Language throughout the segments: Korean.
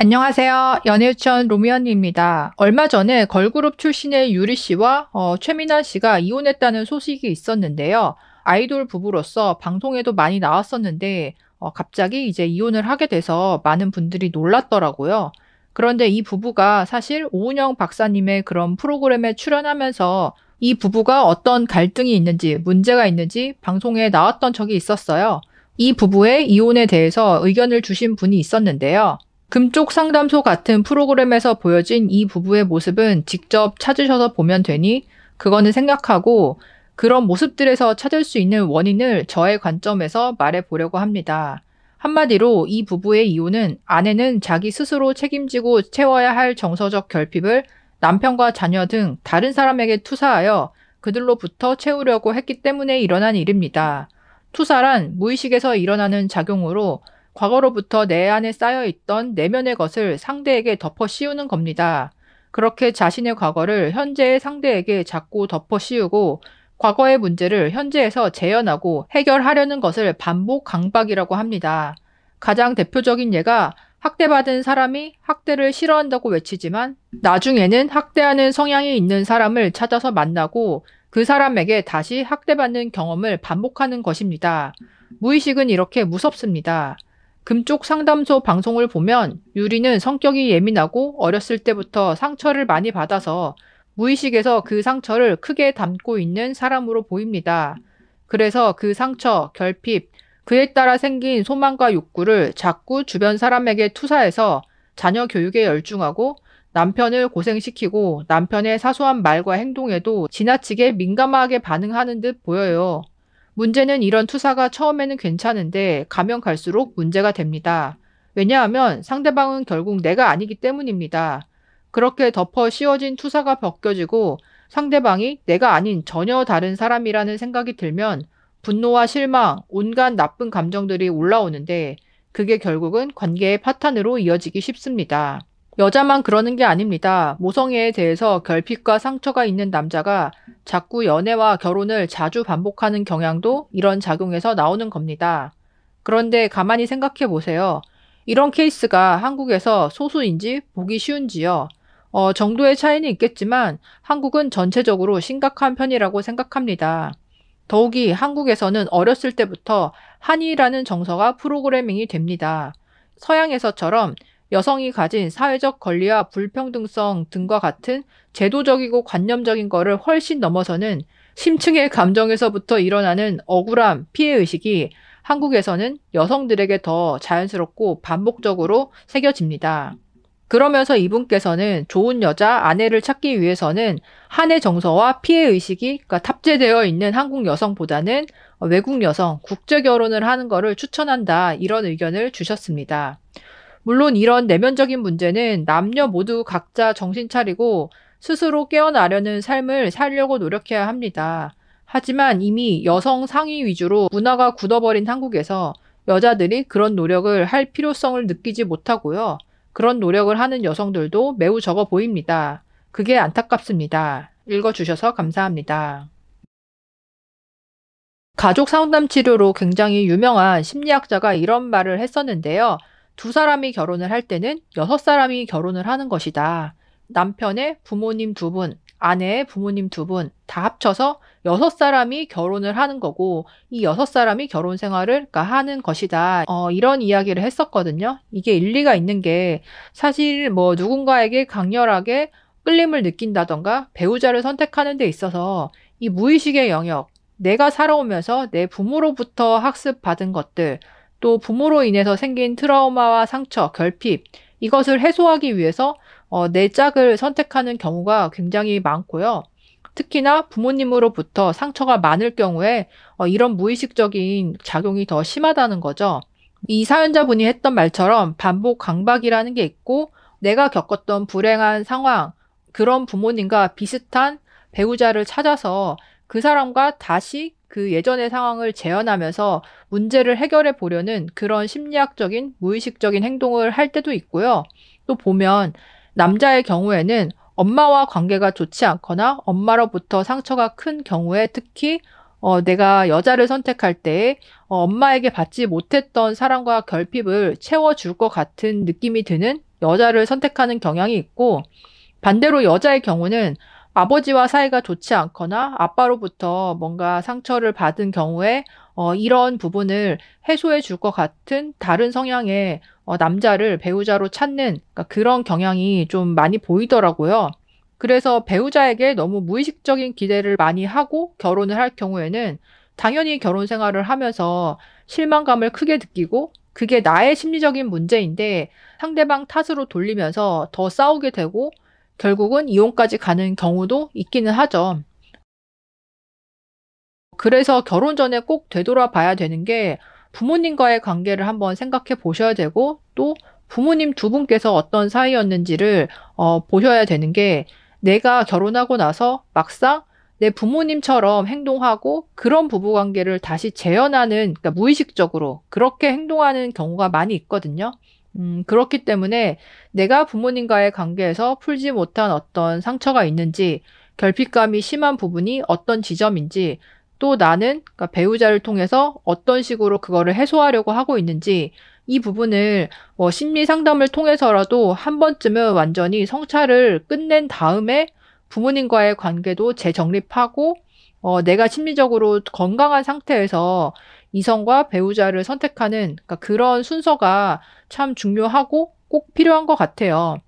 안녕하세요. 연예유치원 로미언입니다. 얼마 전에 걸그룹 출신의 유리 씨와 어, 최민아 씨가 이혼했다는 소식이 있었는데요. 아이돌 부부로서 방송에도 많이 나왔었는데 어, 갑자기 이제 이혼을 하게 돼서 많은 분들이 놀랐더라고요. 그런데 이 부부가 사실 오은영 박사님의 그런 프로그램에 출연하면서 이 부부가 어떤 갈등이 있는지 문제가 있는지 방송에 나왔던 적이 있었어요. 이 부부의 이혼에 대해서 의견을 주신 분이 있었는데요. 금쪽 상담소 같은 프로그램에서 보여진 이 부부의 모습은 직접 찾으셔서 보면 되니 그거는 생략하고 그런 모습들에서 찾을 수 있는 원인을 저의 관점에서 말해 보려고 합니다. 한마디로 이 부부의 이유는 아내는 자기 스스로 책임지고 채워야 할 정서적 결핍을 남편과 자녀 등 다른 사람에게 투사하여 그들로부터 채우려고 했기 때문에 일어난 일입니다. 투사란 무의식에서 일어나는 작용으로 과거로부터 내 안에 쌓여 있던 내면의 것을 상대에게 덮어 씌우는 겁니다. 그렇게 자신의 과거를 현재의 상대에게 자꾸 덮어 씌우고 과거의 문제를 현재에서 재현하고 해결하려는 것을 반복 강박이라고 합니다. 가장 대표적인 예가 학대받은 사람이 학대를 싫어한다고 외치지만 나중에는 학대하는 성향이 있는 사람을 찾아서 만나고 그 사람에게 다시 학대받는 경험을 반복하는 것입니다. 무의식은 이렇게 무섭습니다. 금쪽 상담소 방송을 보면 유리는 성격이 예민하고 어렸을 때부터 상처를 많이 받아서 무의식에서 그 상처를 크게 담고 있는 사람으로 보입니다. 그래서 그 상처, 결핍, 그에 따라 생긴 소망과 욕구를 자꾸 주변 사람에게 투사해서 자녀 교육에 열중하고 남편을 고생시키고 남편의 사소한 말과 행동에도 지나치게 민감하게 반응하는 듯 보여요. 문제는 이런 투사가 처음에는 괜찮은데 가면 갈수록 문제가 됩니다. 왜냐하면 상대방은 결국 내가 아니기 때문입니다. 그렇게 덮어 씌워진 투사가 벗겨지고 상대방이 내가 아닌 전혀 다른 사람이라는 생각이 들면 분노와 실망, 온갖 나쁜 감정들이 올라오는데 그게 결국은 관계의 파탄으로 이어지기 쉽습니다. 여자만 그러는 게 아닙니다. 모성애에 대해서 결핍과 상처가 있는 남자가 자꾸 연애와 결혼을 자주 반복하는 경향도 이런 작용에서 나오는 겁니다. 그런데 가만히 생각해 보세요. 이런 케이스가 한국에서 소수인지 보기 쉬운지요. 어, 정도의 차이는 있겠지만 한국은 전체적으로 심각한 편이라고 생각합니다. 더욱이 한국에서는 어렸을 때부터 한의라는 정서가 프로그래밍이 됩니다. 서양에서처럼 여성이 가진 사회적 권리와 불평등성 등과 같은 제도적이고 관념적인 거를 훨씬 넘어서는 심층의 감정에서부터 일어나는 억울함, 피해의식이 한국에서는 여성들에게 더 자연스럽고 반복적으로 새겨집니다. 그러면서 이분께서는 좋은 여자, 아내를 찾기 위해서는 한의 정서와 피해의식이 그러니까 탑재되어 있는 한국 여성보다는 외국 여성, 국제결혼을 하는 것을 추천한다, 이런 의견을 주셨습니다. 물론 이런 내면적인 문제는 남녀 모두 각자 정신 차리고 스스로 깨어나려는 삶을 살려고 노력해야 합니다. 하지만 이미 여성 상위 위주로 문화가 굳어버린 한국에서 여자들이 그런 노력을 할 필요성을 느끼지 못하고요. 그런 노력을 하는 여성들도 매우 적어 보입니다. 그게 안타깝습니다. 읽어주셔서 감사합니다. 가족 상담 치료로 굉장히 유명한 심리학자가 이런 말을 했었는데요. 두 사람이 결혼을 할 때는 여섯 사람이 결혼을 하는 것이다. 남편의 부모님 두 분, 아내의 부모님 두 분, 다 합쳐서 여섯 사람이 결혼을 하는 거고, 이 여섯 사람이 결혼 생활을 그러니까 하는 것이다. 어, 이런 이야기를 했었거든요. 이게 일리가 있는 게, 사실 뭐 누군가에게 강렬하게 끌림을 느낀다던가 배우자를 선택하는 데 있어서 이 무의식의 영역, 내가 살아오면서 내 부모로부터 학습받은 것들, 또 부모로 인해서 생긴 트라우마와 상처, 결핍, 이것을 해소하기 위해서 어, 내 네 짝을 선택하는 경우가 굉장히 많고요. 특히나 부모님으로부터 상처가 많을 경우에 어, 이런 무의식적인 작용이 더 심하다는 거죠. 이 사연자분이 했던 말처럼 반복 강박이라는 게 있고 내가 겪었던 불행한 상황, 그런 부모님과 비슷한 배우자를 찾아서 그 사람과 다시 그 예전의 상황을 재현하면서 문제를 해결해 보려는 그런 심리학적인 무의식적인 행동을 할 때도 있고요. 또 보면 남자의 경우에는 엄마와 관계가 좋지 않거나 엄마로부터 상처가 큰 경우에 특히 어, 내가 여자를 선택할 때 어, 엄마에게 받지 못했던 사랑과 결핍을 채워줄 것 같은 느낌이 드는 여자를 선택하는 경향이 있고 반대로 여자의 경우는 아버지와 사이가 좋지 않거나 아빠로부터 뭔가 상처를 받은 경우에 어, 이런 부분을 해소해 줄 것 같은 다른 성향의 어, 남자를 배우자로 찾는 그러니까 그런 경향이 좀 많이 보이더라고요. 그래서 배우자에게 너무 무의식적인 기대를 많이 하고 결혼을 할 경우에는 당연히 결혼 생활을 하면서 실망감을 크게 느끼고 그게 나의 심리적인 문제인데 상대방 탓으로 돌리면서 더 싸우게 되고 결국은 이혼까지 가는 경우도 있기는 하죠. 그래서 결혼 전에 꼭 되돌아봐야 되는 게 부모님과의 관계를 한번 생각해 보셔야 되고 또 부모님 두 분께서 어떤 사이였는지를 어, 보셔야 되는 게 내가 결혼하고 나서 막상 내 부모님처럼 행동하고 그런 부부관계를 다시 재현하는 그러니까 무의식적으로 그렇게 행동하는 경우가 많이 있거든요. 음, 그렇기 때문에 내가 부모님과의 관계에서 풀지 못한 어떤 상처가 있는지, 결핍감이 심한 부분이 어떤 지점인지, 또 나는 그러니까 배우자를 통해서 어떤 식으로 그거를 해소하려고 하고 있는지, 이 부분을 뭐 심리 상담을 통해서라도 한 번쯤은 완전히 성찰을 끝낸 다음에 부모님과의 관계도 재정립하고, 어, 내가 심리적으로 건강한 상태에서 이성과 배우자를 선택하는 그러니까 그런 순서가 참 중요하고 꼭 필요한 것 같아요.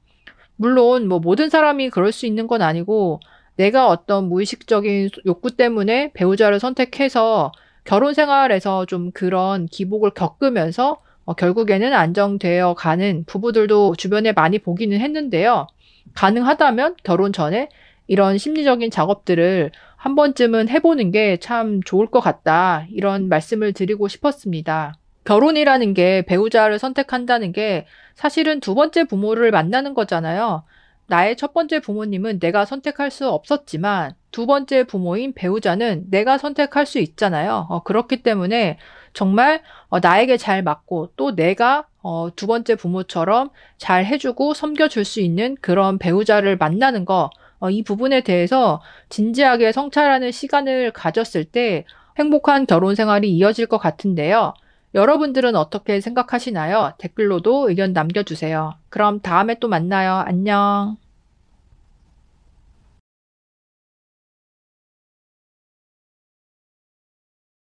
물론 뭐 모든 사람이 그럴 수 있는 건 아니고 내가 어떤 무의식적인 욕구 때문에 배우자를 선택해서 결혼 생활에서 좀 그런 기복을 겪으면서 어, 결국에는 안정되어 가는 부부들도 주변에 많이 보기는 했는데요. 가능하다면 결혼 전에 이런 심리적인 작업들을 한 번쯤은 해보는 게 참 좋을 것 같다. 이런 말씀을 드리고 싶었습니다. 결혼이라는 게 배우자를 선택한다는 게 사실은 두 번째 부모를 만나는 거잖아요. 나의 첫 번째 부모님은 내가 선택할 수 없었지만 두 번째 부모인 배우자는 내가 선택할 수 있잖아요. 어, 그렇기 때문에 정말 어, 나에게 잘 맞고 또 내가 어, 두 번째 부모처럼 잘 해주고 섬겨줄 수 있는 그런 배우자를 만나는 거 어, 이 부분에 대해서 진지하게 성찰하는 시간을 가졌을 때 행복한 결혼 생활이 이어질 것 같은데요. 여러분들은 어떻게 생각하시나요? 댓글로도 의견 남겨주세요. 그럼 다음에 또 만나요. 안녕.